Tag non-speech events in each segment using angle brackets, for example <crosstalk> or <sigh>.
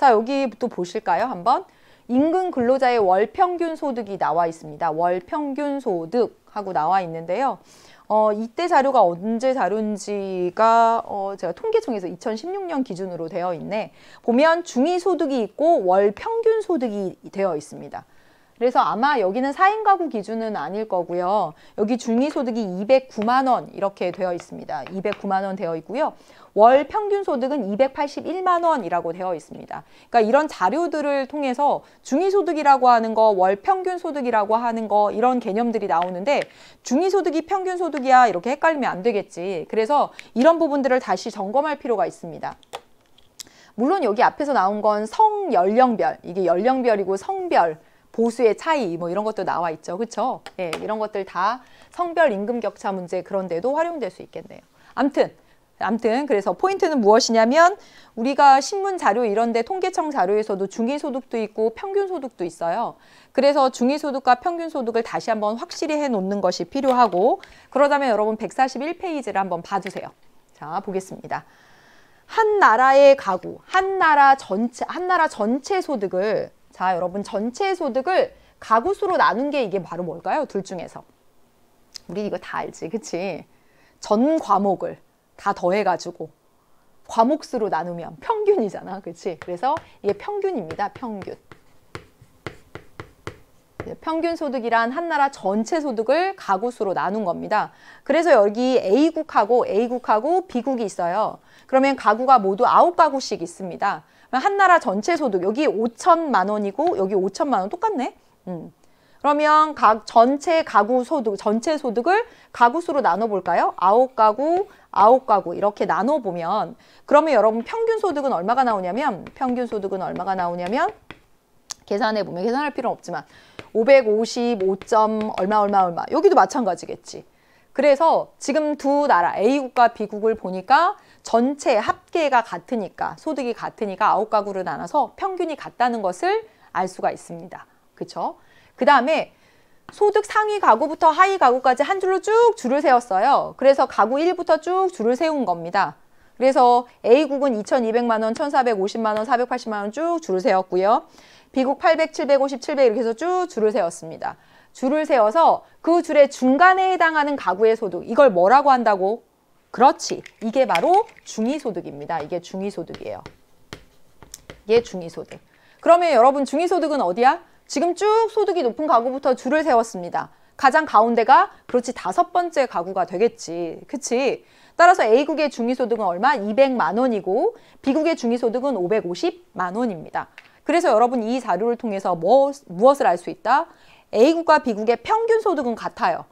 자, 여기 부터 보실까요? 한번. 임금 근로자의 월 평균 소득이 나와 있습니다. 월 평균 소득 하고 나와 있는데요. 어, 이때 자료가 언제 자료인지가 어, 제가 통계청에서 2016년 기준으로 되어 있네. 보면 중위 소득이 있고 월 평균 소득이 되어 있습니다. 그래서 아마 여기는 4인 가구 기준은 아닐 거고요. 여기 중위소득이 209만 원 이렇게 되어 있습니다. 209만 원 되어 있고요. 월 평균 소득은 281만 원이라고 되어 있습니다. 그러니까 이런 자료들을 통해서 중위소득이라고 하는 거, 월 평균 소득이라고 하는 거 이런 개념들이 나오는데 중위소득이 평균 소득이야 이렇게 헷갈리면 안 되겠지. 그래서 이런 부분들을 다시 점검할 필요가 있습니다. 물론 여기 앞에서 나온 건 성 연령별, 이게 연령별이고 성별, 보수의 차이 뭐 이런 것도 나와 있죠. 그렇죠? 예, 이런 것들 다 성별 임금 격차 문제 그런 데도 활용될 수 있겠네요. 암튼 암튼 그래서 포인트는 무엇이냐면 우리가 신문 자료 이런 데 통계청 자료에서도 중위소득도 있고 평균소득도 있어요. 그래서 중위소득과 평균소득을 다시 한번 확실히 해놓는 것이 필요하고 그러다면 여러분 141페이지를 한번 봐주세요. 자 보겠습니다. 한 나라의 가구, 한 나라 전체, 한 나라 전체 소득을 자, 여러분 전체 소득을 가구 수로 나눈 게 이게 바로 뭘까요? 둘 중에서. 우리 이거 다 알지, 그치? 전 과목을 다 더해가지고 과목수로 나누면 평균이잖아, 그치? 그래서 이게 평균입니다, 평균. 평균 소득이란 한 나라 전체 소득을 가구 수로 나눈 겁니다. 그래서 여기 A국하고 A국하고 B국이 있어요. 그러면 가구가 모두 아홉 가구씩 있습니다. 한나라 전체 소득 여기 5천만 원이고 여기 5천만 원 똑같네. 음. 그러면 각 전체 가구 소득 전체 소득을 가구 수로 나눠 볼까요? 아홉 가구, 아홉 가구 이렇게 나눠 보면 그러면 여러분 평균 소득은 얼마가 나오냐면 평균 소득은 얼마가 나오냐면 계산해 보면 계산할 필요는 없지만 555점 얼마 얼마 얼마 여기도 마찬가지겠지. 그래서 지금 두 나라 A국과 B국을 보니까 전체 합계가 같으니까 소득이 같으니까 아홉 가구를 나눠서 평균이 같다는 것을 알 수가 있습니다. 그렇죠? 그 다음에 소득 상위 가구부터 하위 가구까지 한 줄로 쭉 줄을 세웠어요. 그래서 가구 1부터 쭉 줄을 세운 겁니다. 그래서 A국은 2,200만 원, 1,450만 원, 480만 원 쭉 줄을 세웠고요. B국 800, 750, 700 이렇게 해서 쭉 줄을 세웠습니다. 줄을 세워서 그 줄의 중간에 해당하는 가구의 소득 이걸 뭐라고 한다고 그렇지. 이게 바로 중위소득입니다. 이게 중위소득이에요. 이게 중위소득. 그러면 여러분 중위소득은 어디야? 지금 쭉 소득이 높은 가구부터 줄을 세웠습니다. 가장 가운데가 그렇지 다섯 번째 가구가 되겠지. 그치? 따라서 A국의 중위소득은 얼마? 200만 원이고 B국의 중위소득은 550만 원입니다. 그래서 여러분 이 자료를 통해서 뭐, 무엇을 알 수 있다? A국과 B국의 평균 소득은 같아요.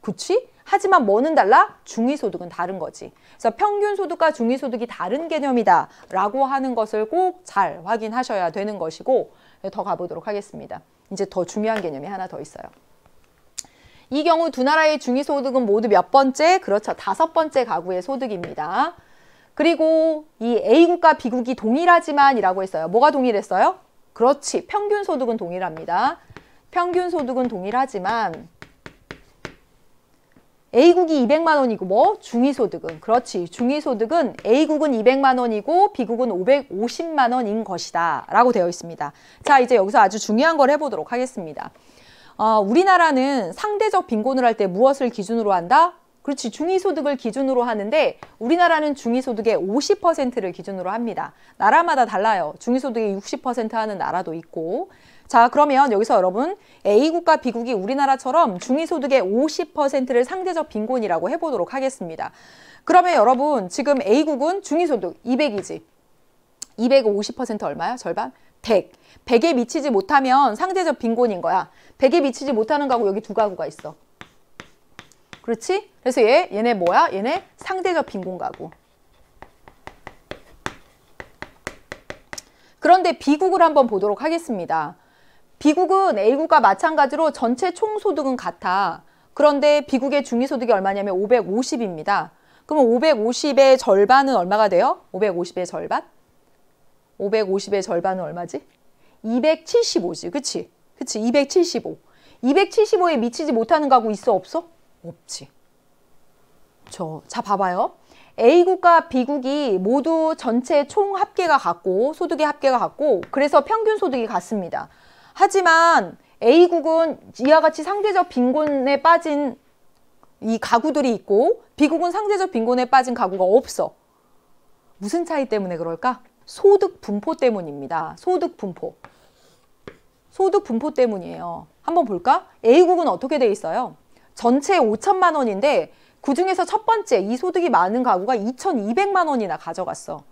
그치? 하지만 뭐는 달라? 중위소득은 다른 거지. 그래서 평균소득과 중위소득이 다른 개념이다 라고 하는 것을 꼭 잘 확인하셔야 되는 것이고 네, 더 가보도록 하겠습니다. 이제 더 중요한 개념이 하나 더 있어요. 이 경우 두 나라의 중위소득은 모두 몇 번째? 그렇죠. 다섯 번째 가구의 소득입니다. 그리고 이 A국과 B국이 동일하지만 이라고 했어요. 뭐가 동일했어요? 그렇지. 평균 소득은 동일합니다. 평균 소득은 동일하지만 A국이 200만 원이고 뭐 중위소득은 그렇지 중위소득은 A국은 200만 원이고 B국은 550만 원인 것이다 라고 되어 있습니다. 자 이제 여기서 아주 중요한 걸 해보도록 하겠습니다. 어, 우리나라는 상대적 빈곤을 할 때 무엇을 기준으로 한다? 그렇지 중위소득을 기준으로 하는데 우리나라는 중위소득의 50%를 기준으로 합니다. 나라마다 달라요. 중위소득의 60% 하는 나라도 있고 자 그러면 여기서 여러분 A국과 B국이 우리나라처럼 중위소득의 50%를 상대적 빈곤이라고 해보도록 하겠습니다. 그러면 여러분 지금 A국은 중위소득 200이지. 250% 얼마야? 절반? 100. 100에 미치지 못하면 상대적 빈곤인 거야. 100에 미치지 못하는 가구 여기 두 가구가 있어. 그렇지? 그래서 얘, 얘네 뭐야? 얘네 상대적 빈곤 가구. 그런데 B국을 한번 보도록 하겠습니다. B국은 A국과 마찬가지로 전체 총소득은 같아. 그런데 B국의 중위소득이 얼마냐면 550입니다. 그럼 550의 절반은 얼마가 돼요? 550의 절반? 550의 절반은 얼마지? 275지, 그치? 그치, 275. 275에 미치지 못하는 가구 있어, 없어? 없지. 저, 자, 봐봐요. A국과 B국이 모두 전체 총 합계가 같고 소득의 합계가 같고 그래서 평균 소득이 같습니다. 하지만 A국은 이와 같이 상대적 빈곤에 빠진 이 가구들이 있고 B국은 상대적 빈곤에 빠진 가구가 없어. 무슨 차이 때문에 그럴까? 소득 분포 때문입니다. 소득 분포. 소득 분포 때문이에요. 한번 볼까? A국은 어떻게 돼 있어요? 전체 5천만 원인데 그중에서 첫 번째 이 소득이 많은 가구가 2,200만 원이나 가져갔어.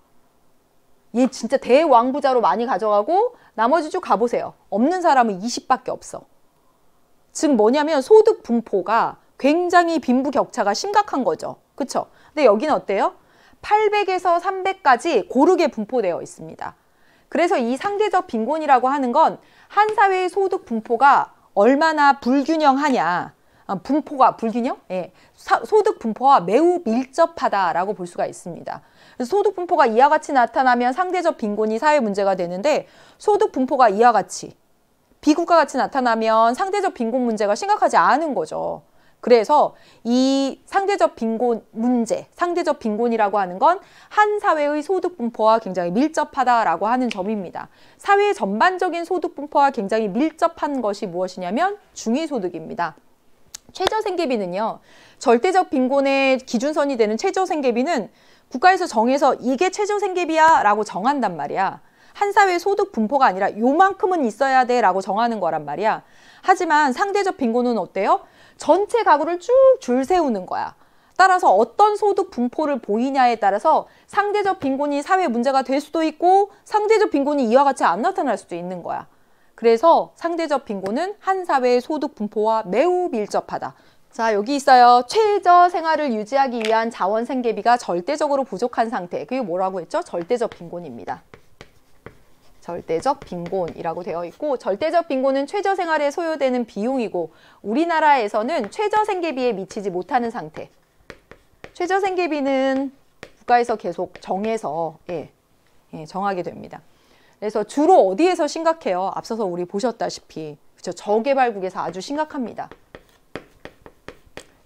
이 진짜 대왕부자로 많이 가져가고 나머지 쭉 가보세요. 없는 사람은 20밖에 없어. 즉 뭐냐면 소득 분포가 굉장히 빈부 격차가 심각한 거죠. 그렇죠? 근데 여기는 어때요? 800에서 300까지 고르게 분포되어 있습니다. 그래서 이 상대적 빈곤이라고 하는 건 한 사회의 소득 분포가 얼마나 불균형하냐. 아, 분포가 불균형? 예. 소득 분포와 매우 밀접하다라고 볼 수가 있습니다. 소득 분포가 이와 같이 나타나면 상대적 빈곤이 사회 문제가 되는데 소득 분포가 이와 같이 비국가 같이 나타나면 상대적 빈곤 문제가 심각하지 않은 거죠. 그래서 이 상대적 빈곤 문제, 상대적 빈곤이라고 하는 건 한 사회의 소득 분포와 굉장히 밀접하다라고 하는 점입니다. 사회 전반적인 소득 분포와 굉장히 밀접한 것이 무엇이냐면 중위소득입니다. 최저생계비는요. 절대적 빈곤의 기준선이 되는 최저생계비는 국가에서 정해서 이게 최저 생계비야 라고 정한단 말이야. 한 사회의 소득 분포가 아니라 요만큼은 있어야 돼 라고 정하는 거란 말이야. 하지만 상대적 빈곤은 어때요? 전체 가구를 쭉 줄 세우는 거야. 따라서 어떤 소득 분포를 보이냐에 따라서 상대적 빈곤이 사회 문제가 될 수도 있고 상대적 빈곤이 이와 같이 안 나타날 수도 있는 거야. 그래서 상대적 빈곤은 한 사회의 소득 분포와 매우 밀접하다. 자 여기 있어요. 최저 생활을 유지하기 위한 자원 생계비가 절대적으로 부족한 상태. 그게 뭐라고 했죠? 절대적 빈곤입니다. 절대적 빈곤이라고 되어 있고 절대적 빈곤은 최저 생활에 소요되는 비용이고 우리나라에서는 최저 생계비에 미치지 못하는 상태. 최저 생계비는 국가에서 계속 정해서 예, 예, 정하게 됩니다. 그래서 주로 어디에서 심각해요? 앞서서 우리 보셨다시피 그렇죠? 저개발국에서 아주 심각합니다.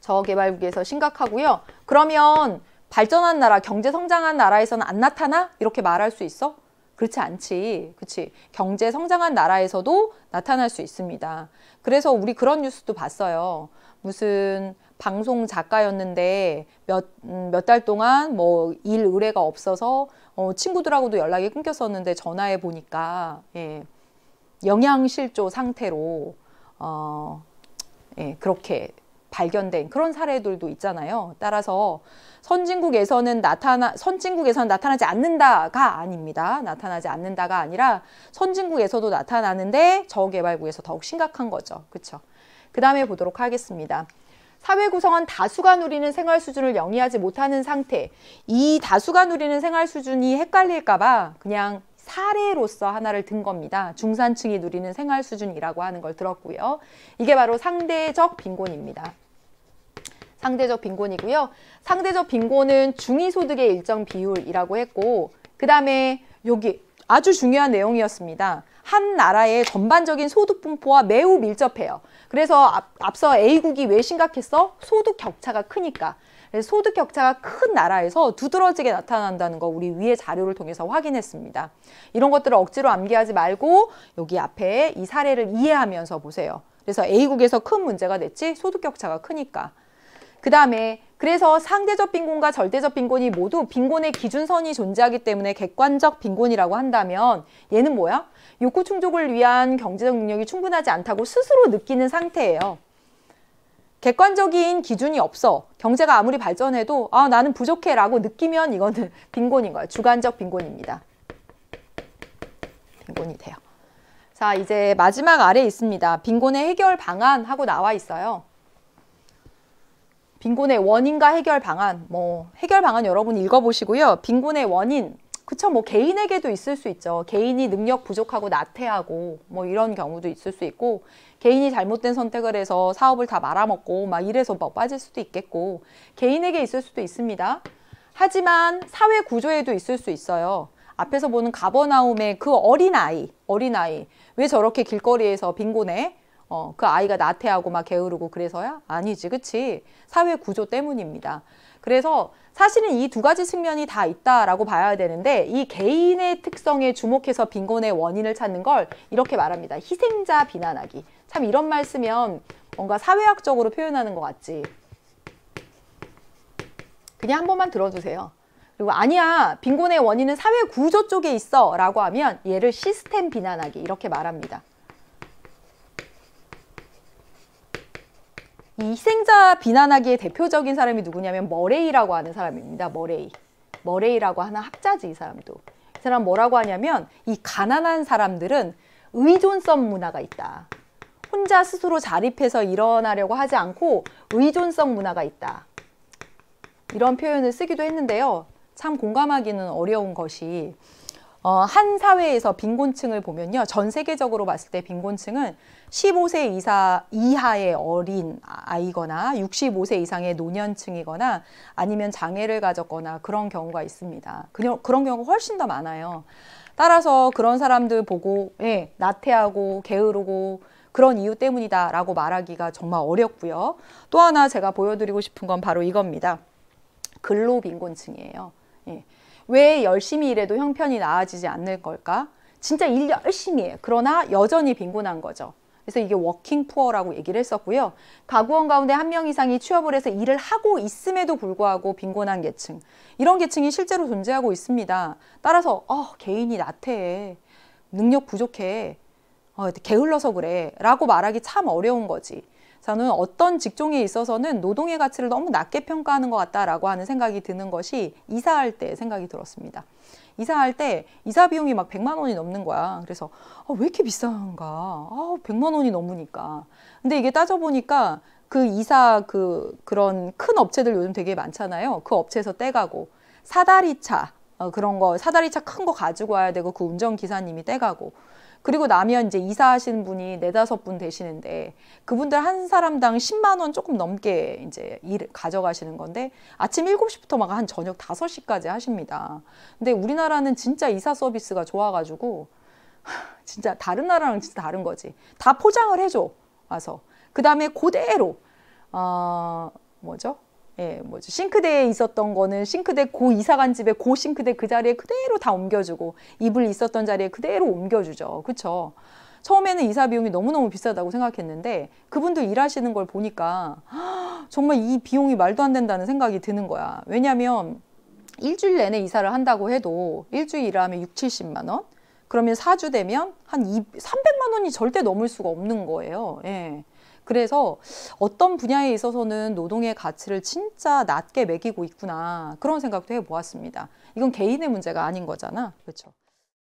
저개발국에서 심각하고요. 그러면 발전한 나라, 경제 성장한 나라에서는 안 나타나? 이렇게 말할 수 있어? 그렇지 않지. 그치. 경제 성장한 나라에서도 나타날 수 있습니다. 그래서 우리 그런 뉴스도 봤어요. 무슨 방송 작가였는데 몇, 음, 몇달 동안 뭐 일 의뢰가 없어서 어, 친구들하고도 연락이 끊겼었는데 전화해 보니까, 예, 영양실조 상태로, 어, 예, 그렇게 발견된 그런 사례들도 있잖아요. 따라서 선진국에서는 나타나 선진국에서는 나타나지 않는다가 아닙니다. 나타나지 않는다가 아니라 선진국에서도 나타나는데 저개발국에서 더욱 심각한 거죠. 그렇죠? 그다음에 보도록 하겠습니다. 사회 구성원 다수가 누리는 생활 수준을 영위하지 못하는 상태. 이 다수가 누리는 생활 수준이 헷갈릴까 봐 그냥 사례로서 하나를 든 겁니다. 중산층이 누리는 생활 수준이라고 하는 걸 들었고요. 이게 바로 상대적 빈곤입니다. 상대적 빈곤이고요. 상대적 빈곤은 중위소득의 일정 비율이라고 했고 그 다음에 여기 아주 중요한 내용이었습니다. 한 나라의 전반적인 소득 분포와 매우 밀접해요. 그래서 앞, 서 A국이 왜 심각했어? 소득 격차가 크니까. 소득 격차가 큰 나라에서 두드러지게 나타난다는 거 우리 위에 자료를 통해서 확인했습니다. 이런 것들을 억지로 암기하지 말고 여기 앞에 이 사례를 이해하면서 보세요. 그래서 A국에서 큰 문제가 됐지 소득 격차가 크니까. 그 다음에 그래서 상대적 빈곤과 절대적 빈곤이 모두 빈곤의 기준선이 존재하기 때문에 객관적 빈곤이라고 한다면 얘는 뭐야? 욕구 충족을 위한 경제적 능력이 충분하지 않다고 스스로 느끼는 상태예요. 객관적인 기준이 없어. 경제가 아무리 발전해도 아 나는 부족해 라고 느끼면 이거는 <laughs> 빈곤인 거예요. 주관적 빈곤입니다. 빈곤이 돼요. 자 이제 마지막 아래 있습니다. 빈곤의 해결 방안 하고 나와 있어요. 빈곤의 원인과 해결 방안, 뭐 해결 방안 여러분 읽어보시고요. 빈곤의 원인, 그쵸 뭐 개인에게도 있을 수 있죠. 개인이 능력 부족하고 나태하고 뭐 이런 경우도 있을 수 있고 개인이 잘못된 선택을 해서 사업을 다 말아먹고 막 이래서 막 뭐 빠질 수도 있겠고 개인에게 있을 수도 있습니다. 하지만 사회 구조에도 있을 수 있어요. 앞에서 보는 가버나움의 그 어린아이, 어린아이 왜 저렇게 길거리에서 빈곤에 어, 그 아이가 나태하고 막 게으르고 그래서야? 아니지, 그치? 사회 구조 때문입니다. 그래서 사실은 이 두 가지 측면이 다 있다라고 봐야 되는데 이 개인의 특성에 주목해서 빈곤의 원인을 찾는 걸 이렇게 말합니다. 희생자 비난하기. 참 이런 말 쓰면 뭔가 사회학적으로 표현하는 것 같지. 그냥 한 번만 들어주세요. 그리고 아니야 빈곤의 원인은 사회 구조 쪽에 있어 라고 하면 얘를 시스템 비난하기 이렇게 말합니다. 이 희생자 비난하기에 대표적인 사람이 누구냐면 머레이라고 하는 사람입니다. 머레이. 머레이라고 하는 학자지 이 사람도. 이 사람 뭐라고 하냐면 이 가난한 사람들은 의존성 문화가 있다. 혼자 스스로 자립해서 일어나려고 하지 않고 의존성 문화가 있다. 이런 표현을 쓰기도 했는데요. 참 공감하기는 어려운 것이 어, 한 사회에서 빈곤층을 보면요. 전 세계적으로 봤을 때 빈곤층은 15세 이사, 이하의 어린 아이거나 65세 이상의 노년층이거나 아니면 장애를 가졌거나 그런 경우가 있습니다. 그냥, 그런 경우가 훨씬 더 많아요. 따라서 그런 사람들 보고 예, 나태하고 게으르고 그런 이유 때문이다라고 말하기가 정말 어렵고요. 또 하나 제가 보여드리고 싶은 건 바로 이겁니다. 근로빈곤층이에요. 예. 왜 열심히 일해도 형편이 나아지지 않을 걸까? 진짜 일 열심히 해. 그러나 여전히 빈곤한 거죠. 그래서 이게 워킹 푸어라고 얘기를 했었고요. 가구원 가운데 한 명 이상이 취업을 해서 일을 하고 있음에도 불구하고 빈곤한 계층. 이런 계층이 실제로 존재하고 있습니다. 따라서 어, 개인이 나태해. 능력 부족해. 어, 게을러서 그래. 라고 말하기 참 어려운 거지. 저는 어떤 직종에 있어서는 노동의 가치를 너무 낮게 평가하는 것 같다라고 하는 생각이 드는 것이 이사할 때 생각이 들었습니다. 이사할 때 이사 비용이 막 100만 원이 넘는 거야. 그래서 아, 왜 이렇게 비싼가? 아, 100만 원이 넘으니까. 근데 이게 따져보니까 그 이사 그 그런 큰 업체들 요즘 되게 많잖아요. 그 업체에서 떼가고 사다리차 어, 그런 거 사다리차 큰 거 가지고 와야 되고 그 운전기사님이 떼가고 그리고 나면 이제 이사하시는 분이 네다섯 분 되시는데 그분들 한 사람당 10만 원 조금 넘게 이제 일을 가져가시는 건데 아침 7시부터 막 한 저녁 5시까지 하십니다. 근데 우리나라는 진짜 이사 서비스가 좋아가지고 <laughs> 진짜 다른 나라랑 진짜 다른 거지. 다 포장을 해줘 와서 그 다음에 그대로 어, 뭐죠? 예, 뭐죠? 싱크대에 있었던 거는 싱크대 고 이사 간 집에 고 싱크대 그 자리에 그대로 다 옮겨주고 이불 있었던 자리에 그대로 옮겨주죠. 그렇죠? 처음에는 이사 비용이 너무너무 비싸다고 생각했는데 그분들 일하시는 걸 보니까 정말 이 비용이 말도 안 된다는 생각이 드는 거야. 왜냐하면 일주일 내내 이사를 한다고 해도 일주일 일하면 6, 70만 원? 그러면 4주 되면 한 300만 원이 절대 넘을 수가 없는 거예요. 예. 그래서 어떤 분야에 있어서는 노동의 가치를 진짜 낮게 매기고 있구나 그런 생각도 해보았습니다. 이건 개인의 문제가 아닌 거잖아. 그렇죠.